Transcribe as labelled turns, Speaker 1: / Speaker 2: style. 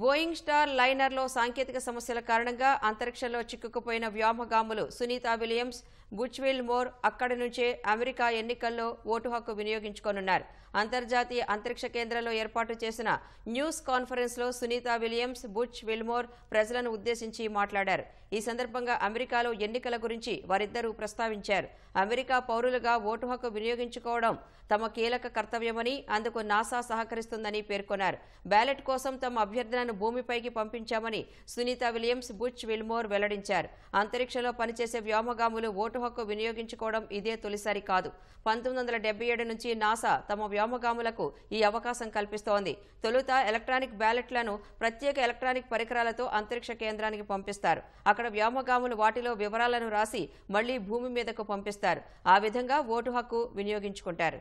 Speaker 1: Boeing star లైనర్లో సాంకేతిక సమస్యల కారణంగా అంతరిక్షంలో చిక్కుకుపోయిన వ్యోమగాములు సునీత విలియమ్స్ బుచ్విల్ మోర్ అక్కడి నుంచే అమెరికా ఎన్నికల్లో ఓటు హక్కు వినియోగించుకోనున్నారు అంతర్జాతీయ అంతరిక్ష కేంద్రంలో ఏర్పాటు చేసిన న్యూస్ కాన్ఫరెన్స్లో సునీత విలియమ్స్ బుచ్ విల్మోర్ ప్రజలను ఉద్దేశించి మాట్లాడారు ఈ సందర్భంగా అమెరికాలో ఎన్నికల గురించి వారిద్దరూ ప్రస్తావించారు అమెరికా పౌరులుగా ఓటు హక్కు వినియోగించుకోవడం తమ కీలక కర్తవ్యమని అందుకు నాసా సహకరిస్తుందని పేర్కొన్నారు బ్యాలెట్ కోసం తమ అభ్యర్థులను భూమిపైకి పంపించామని సునీత విలియమ్స్ బుచ్ విల్మోర్ వెల్లడించారు అంతరిక్షంలో పనిచేసే వ్యోమగాములు ఓటు ఓటు హక్కు వినియోగించుకోవడం ఇదే తొలిసారి కాదు పంతొమ్మిది వందల ఏడు నుంచి నాసా తమ వ్యోమగాములకు ఈ అవకాశం కల్పిస్తోంది తొలుత ఎలక్ట్రానిక్ బ్యాలెట్లను ప్రత్యేక ఎలక్ట్రానిక్ పరికరాలతో అంతరిక్ష కేంద్రానికి పంపిస్తారు అక్కడ వ్యోమగాములు వాటిలో వివరాలను రాసి మళ్లీ భూమి మీదకు పంపిస్తారు ఆ విధంగా ఓటు హక్కు వినియోగించుకుంటారు